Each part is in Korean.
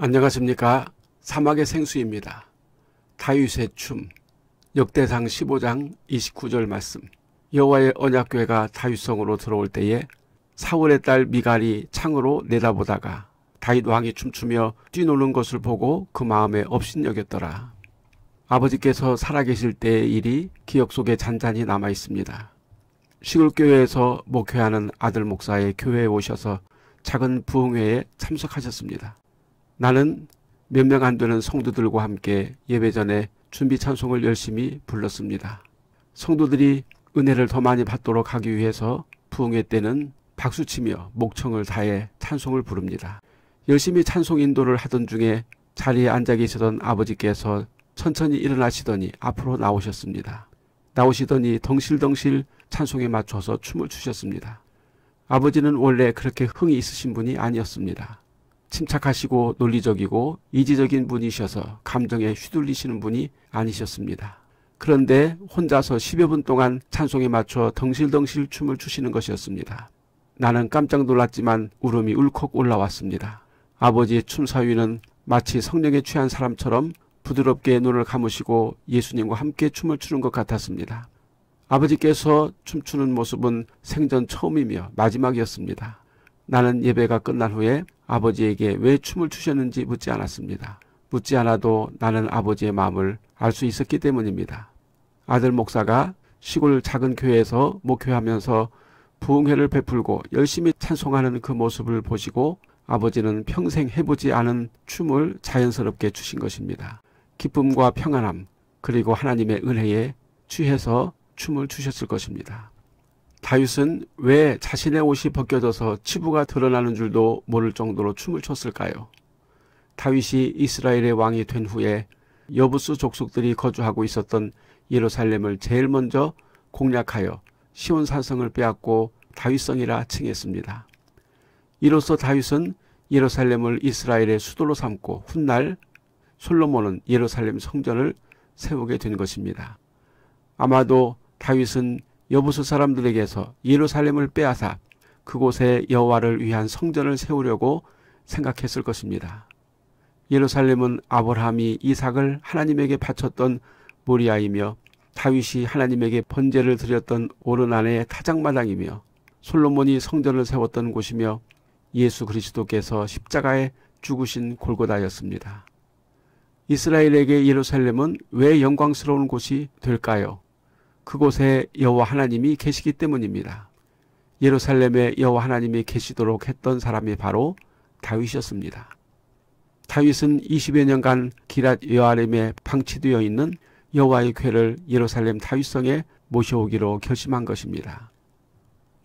안녕하십니까. 사막의 생수입니다. 다윗의 춤 역대상 15장 29절 말씀 여호와의 언약교회가 다윗성으로 들어올 때에 사울의 딸 미갈이 창으로 내다보다가 다윗 왕이 춤추며 뛰노는 것을 보고 그 마음에 업신여겼더라. 아버지께서 살아계실 때의 일이 기억 속에 잔잔히 남아 있습니다. 시골교회에서 목회하는 아들 목사의 교회에 오셔서 작은 부흥회에 참석하셨습니다. 나는 몇 명 안 되는 성도들과 함께 예배 전에 준비 찬송을 열심히 불렀습니다. 성도들이 은혜를 더 많이 받도록 하기 위해서 부흥회 때는 박수치며 목청을 다해 찬송을 부릅니다. 열심히 찬송 인도를 하던 중에 자리에 앉아 계시던 아버지께서 천천히 일어나시더니 앞으로 나오셨습니다. 나오시더니 덩실덩실 찬송에 맞춰서 춤을 추셨습니다. 아버지는 원래 그렇게 흥이 있으신 분이 아니었습니다. 침착하시고 논리적이고 이지적인 분이셔서 감정에 휘둘리시는 분이 아니셨습니다. 그런데 혼자서 10여 분 동안 찬송에 맞춰 덩실덩실 춤을 추시는 것이었습니다. 나는 깜짝 놀랐지만 울음이 울컥 올라왔습니다. 아버지의 춤사위는 마치 성령에 취한 사람처럼 부드럽게 눈을 감으시고 예수님과 함께 춤을 추는 것 같았습니다. 아버지께서 춤추는 모습은 생전 처음이며 마지막이었습니다. 나는 예배가 끝난 후에 아버지에게 왜 춤을 추셨는지 묻지 않았습니다. 묻지 않아도 나는 아버지의 마음을 알 수 있었기 때문입니다. 아들 목사가 시골 작은 교회에서 목회하면서 부흥회를 베풀고 열심히 찬송하는 그 모습을 보시고 아버지는 평생 해보지 않은 춤을 자연스럽게 추신 것입니다. 기쁨과 평안함 그리고 하나님의 은혜에 취해서 춤을 추셨을 것입니다. 다윗은 왜 자신의 옷이 벗겨져서 치부가 드러나는 줄도 모를 정도로 춤을 췄을까요? 다윗이 이스라엘의 왕이 된 후에 여부수 족속들이 거주하고 있었던 예루살렘을 제일 먼저 공략하여 시온 산성을 빼앗고 다윗성이라 칭했습니다. 이로써 다윗은 예루살렘을 이스라엘의 수도로 삼고 훗날 솔로몬은 예루살렘 성전을 세우게 된 것입니다. 아마도 다윗은 여부수 사람들에게서 예루살렘을 빼앗아 그곳에 여호와를 위한 성전을 세우려고 생각했을 것입니다. 예루살렘은 아브라함이 이삭을 하나님에게 바쳤던 모리아이며 다윗이 하나님에게 번제를 드렸던 오르난의 타작마당이며 솔로몬이 성전을 세웠던 곳이며 예수 그리스도께서 십자가에 죽으신 골고다였습니다. 이스라엘에게 예루살렘은 왜 영광스러운 곳이 될까요? 그곳에 여호와 하나님이 계시기 때문입니다. 예루살렘에 여호와 하나님이 계시도록 했던 사람이 바로 다윗이었습니다. 다윗은 20여 년간 기랏 여아렘에 방치되어 있는 여호와의 궤를 예루살렘 다윗성에 모셔오기로 결심한 것입니다.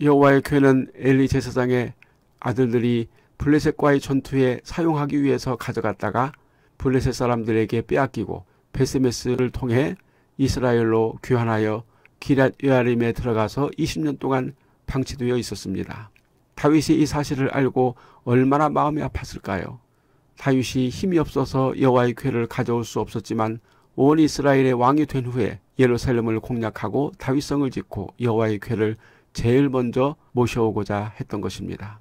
여호와의 궤는 엘리 제사장의 아들들이 블레셋과의 전투에 사용하기 위해서 가져갔다가 블레셋 사람들에게 빼앗기고 베스메스를 통해 이스라엘로 귀환하여 기랏 여아림에 들어가서 20년 동안 방치되어 있었습니다. 다윗이 이 사실을 알고 얼마나 마음이 아팠을까요? 다윗이 힘이 없어서 여호와의 궤를 가져올 수 없었지만 온 이스라엘의 왕이 된 후에 예루살렘을 공략하고 다윗성을 짓고 여호와의 궤를 제일 먼저 모셔오고자 했던 것입니다.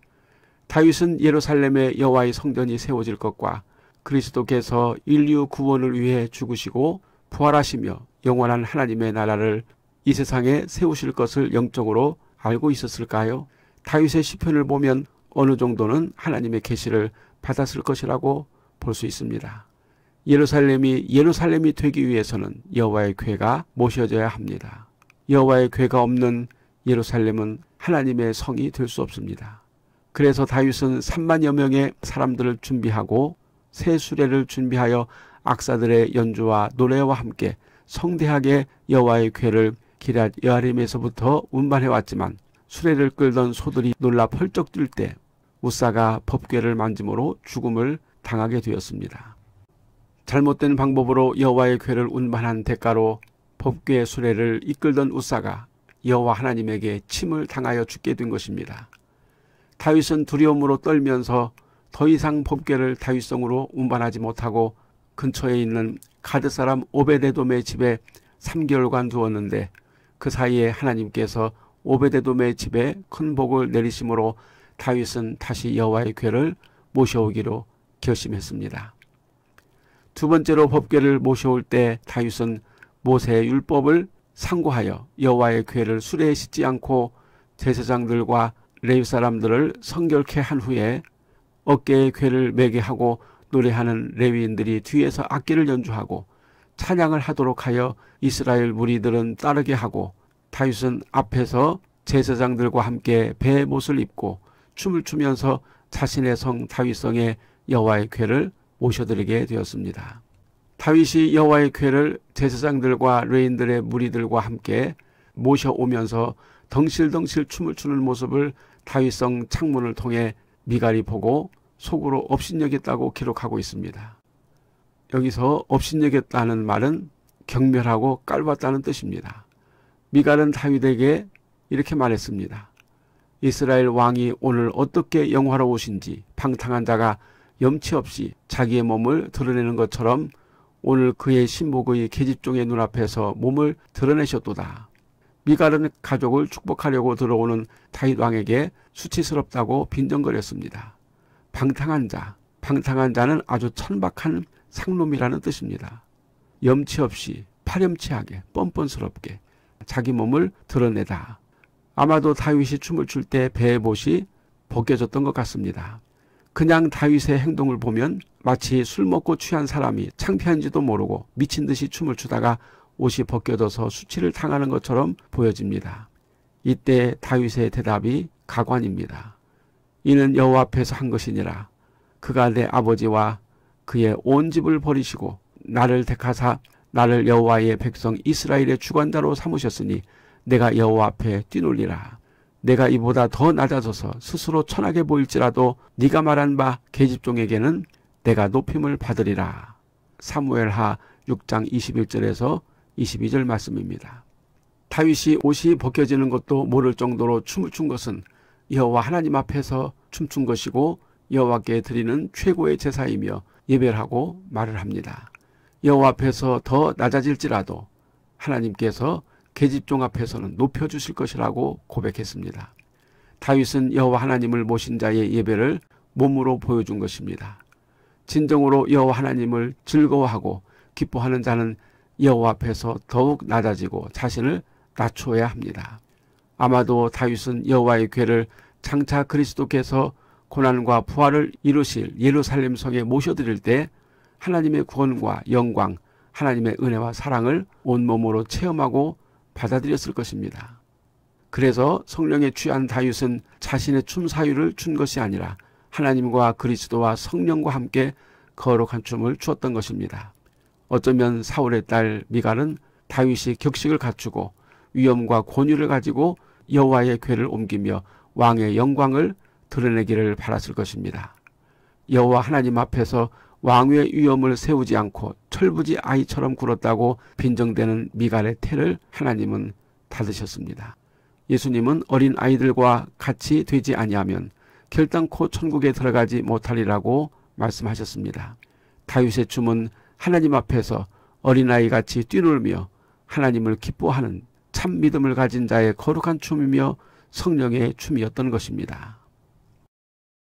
다윗은 예루살렘에 여호와의 성전이 세워질 것과 그리스도께서 인류 구원을 위해 죽으시고 부활하시며 영원한 하나님의 나라를 이 세상에 세우실 것을 영적으로 알고 있었을까요? 다윗의 시편을 보면 어느 정도는 하나님의 계시를 받았을 것이라고 볼 수 있습니다. 예루살렘이 예루살렘이 되기 위해서는 여호와의 궤가 모셔져야 합니다. 여호와의 궤가 없는 예루살렘은 하나님의 성이 될 수 없습니다. 그래서 다윗은 3만여 명의 사람들을 준비하고 새 수레를 준비하여 악사들의 연주와 노래와 함께 성대하게 여호와의 궤를 기랏 여아림에서부터 운반해 왔지만 수레를 끌던 소들이 놀라 펄쩍 뛸 때 우사가 법궤를 만짐으로 죽음을 당하게 되었습니다. 잘못된 방법으로 여호와의 궤를 운반한 대가로 법궤 수레를 이끌던 우사가 여호와 하나님에게 침을 당하여 죽게 된 것입니다. 다윗은 두려움으로 떨면서 더 이상 법궤를 다윗성으로 운반하지 못하고 근처에 있는 가드 사람 오베데돔의 집에 3개월간 두었는데 그 사이에 하나님께서 오베데돔의 집에 큰 복을 내리심으로 다윗은 다시 여호와의 궤를 모셔오기로 결심했습니다. 두 번째로 법궤를 모셔올 때 다윗은 모세의 율법을 상고하여 여호와의 궤를 수레에 싣지 않고 제사장들과 레위 사람들을 성결케 한 후에 어깨에 궤를 매게 하고 노래하는 레위인들이 뒤에서 악기를 연주하고 찬양을 하도록 하여 이스라엘 무리들은 따르게 하고 다윗은 앞에서 제사장들과 함께 배의 못을 입고 춤을 추면서 자신의 성 다윗성에 여호와의 궤를 모셔드리게 되었습니다. 다윗이 여호와의 궤를 제사장들과 레인들의 무리들과 함께 모셔오면서 덩실덩실 춤을 추는 모습을 다윗성 창문을 통해 미갈이 보고 속으로 업신여겼다고 기록하고 있습니다. 여기서 업신여겼다는 말은 경멸하고 깔봤다는 뜻입니다. 미갈은 다윗에게 이렇게 말했습니다. 이스라엘 왕이 오늘 어떻게 영화로오신지 방탕한 자가 염치 없이 자기의 몸을 드러내는 것처럼 오늘 그의 신복의 계집종의 눈앞에서 몸을 드러내셨도다. 미갈은 가족을 축복하려고 들어오는 다윗 왕에게 수치스럽다고 빈정거렸습니다. 방탕한 자, 방탕한 자는 아주 천박한 상놈이라는 뜻입니다. 염치 없이 파렴치하게 뻔뻔스럽게 자기 몸을 드러내다. 아마도 다윗이 춤을 출 때 배의 못이 벗겨졌던 것 같습니다. 그냥 다윗의 행동을 보면 마치 술 먹고 취한 사람이 창피한지도 모르고 미친 듯이 춤을 추다가 옷이 벗겨져서 수치를 당하는 것처럼 보여집니다. 이때 다윗의 대답이 가관입니다. 이는 여호와 앞에서 한 것이니라. 그가 내 아버지와 그의 온 집을 버리시고 나를 택하사 나를 여호와의 백성 이스라엘의 주관자로 삼으셨으니 내가 여호와 앞에 뛰놀리라. 내가 이보다 더 낮아져서 스스로 천하게 보일지라도 네가 말한 바 계집종에게는 내가 높임을 받으리라. 사무엘하 6장 21절에서 22절 말씀입니다. 다윗이 옷이 벗겨지는 것도 모를 정도로 춤을 춘 것은 여호와 하나님 앞에서 춤춘 것이고 여호와께 드리는 최고의 제사이며 예배를 하고 말을 합니다. 여호와 앞에서 더 낮아질지라도 하나님께서 계집종 앞에서는 높여주실 것이라고 고백했습니다. 다윗은 여호와 하나님을 모신 자의 예배를 몸으로 보여준 것입니다. 진정으로 여호와 하나님을 즐거워하고 기뻐하는 자는 여호와 앞에서 더욱 낮아지고 자신을 낮추야 합니다. 아마도 다윗은 여호와의 괴를 장차 그리스도께서 고난과 부활을 이루실 예루살렘 성에 모셔드릴 때 하나님의 구원과 영광, 하나님의 은혜와 사랑을 온몸으로 체험하고 받아들였을 것입니다. 그래서 성령에 취한 다윗은 자신의 춤 사유를 춘 것이 아니라 하나님과 그리스도와 성령과 함께 거룩한 춤을 추었던 것입니다. 어쩌면 사울의 딸 미갈은 다윗이 격식을 갖추고 위엄과 권위를 가지고 여호와의 궤를 옮기며 왕의 영광을 드러내기를 바랐을 것입니다. 여호와 하나님 앞에서 왕위의 위엄을 세우지 않고 철부지 아이처럼 굴었다고 빈정되는 미갈의 태를 하나님은 닫으셨습니다. 예수님은 어린 아이들과 같이 되지 아니하면 결단코 천국에 들어가지 못하리라고 말씀하셨습니다. 다윗의 춤은 하나님 앞에서 어린아이같이 뛰놀며 하나님을 기뻐하는 참 믿음을 가진 자의 거룩한 춤이며 성령의 춤이었던 것입니다.